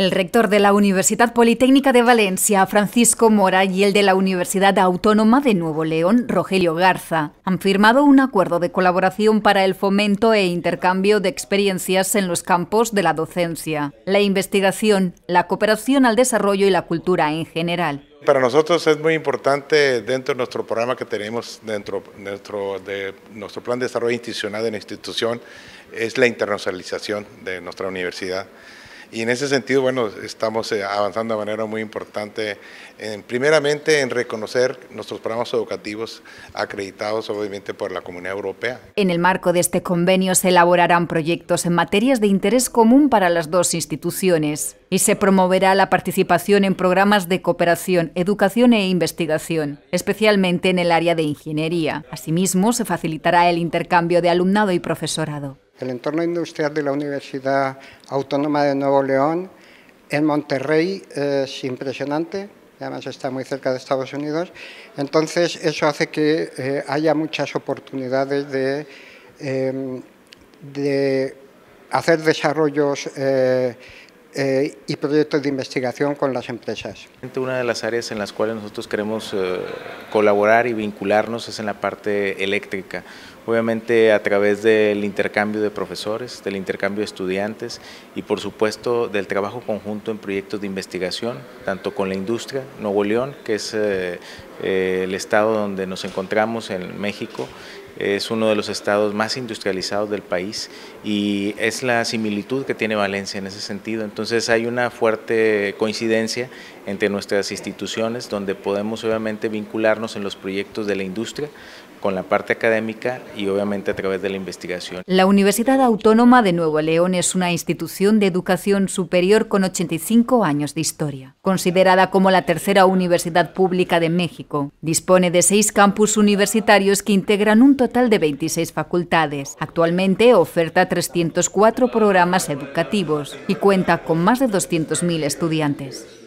El rector de la Universidad Politécnica de Valencia, Francisco Mora, y el de la Universidad Autónoma de Nuevo León, Rogelio Garza, han firmado un acuerdo de colaboración para el fomento e intercambio de experiencias en los campos de la docencia, la investigación, la cooperación al desarrollo y la cultura en general. Para nosotros es muy importante dentro de nuestro programa que tenemos dentro, de nuestro plan de desarrollo institucional de la institución es la internacionalización de nuestra universidad. Y en ese sentido, bueno, estamos eh, avanzando de manera muy importante, en, primeramente en reconocer nuestros programas educativos acreditados obviamente por la Comunidad Europea. En el marco de este convenio se elaborarán proyectos en materias de interés común para las dos instituciones y se promoverá la participación en programas de cooperación, educación e investigación, especialmente en el área de ingeniería. Asimismo, se facilitará el intercambio de alumnado y profesorado el entorno industrial de la Universidad Autónoma de Nuevo León. En Monterrey es impresionante, además está muy cerca de Estados Unidos. Entonces, eso hace que eh, haya muchas oportunidades de, em, hacer desarrollos eh, eh, y proyectos de investigación con las empresas. Una de las áreas en las cuales nosotros queremos colaborar y vincularnos es en la parte eléctrica obviamente a través del intercambio de profesores, del intercambio de estudiantes y por supuesto del trabajo conjunto en proyectos de investigación, tanto con la industria, Nuevo León, que es eh, eh, el estado donde nos encontramos en México, es uno de los estados más industrializados del país y es la similitud que tiene Valencia en ese sentido. Entonces hay una fuerte coincidencia entre nuestras instituciones donde podemos obviamente vincularnos en los proyectos de la industria con la parte académica y obviamente a través de la investigación. La Universidad Autónoma de Nuevo León es una institución de educación superior con 85 años de historia, considerada como la tercera universidad pública de México. Dispone de seis campus universitarios que integran un total de 26 facultades. Actualmente oferta 304 programas educativos y cuenta con más de 200.000 estudiantes.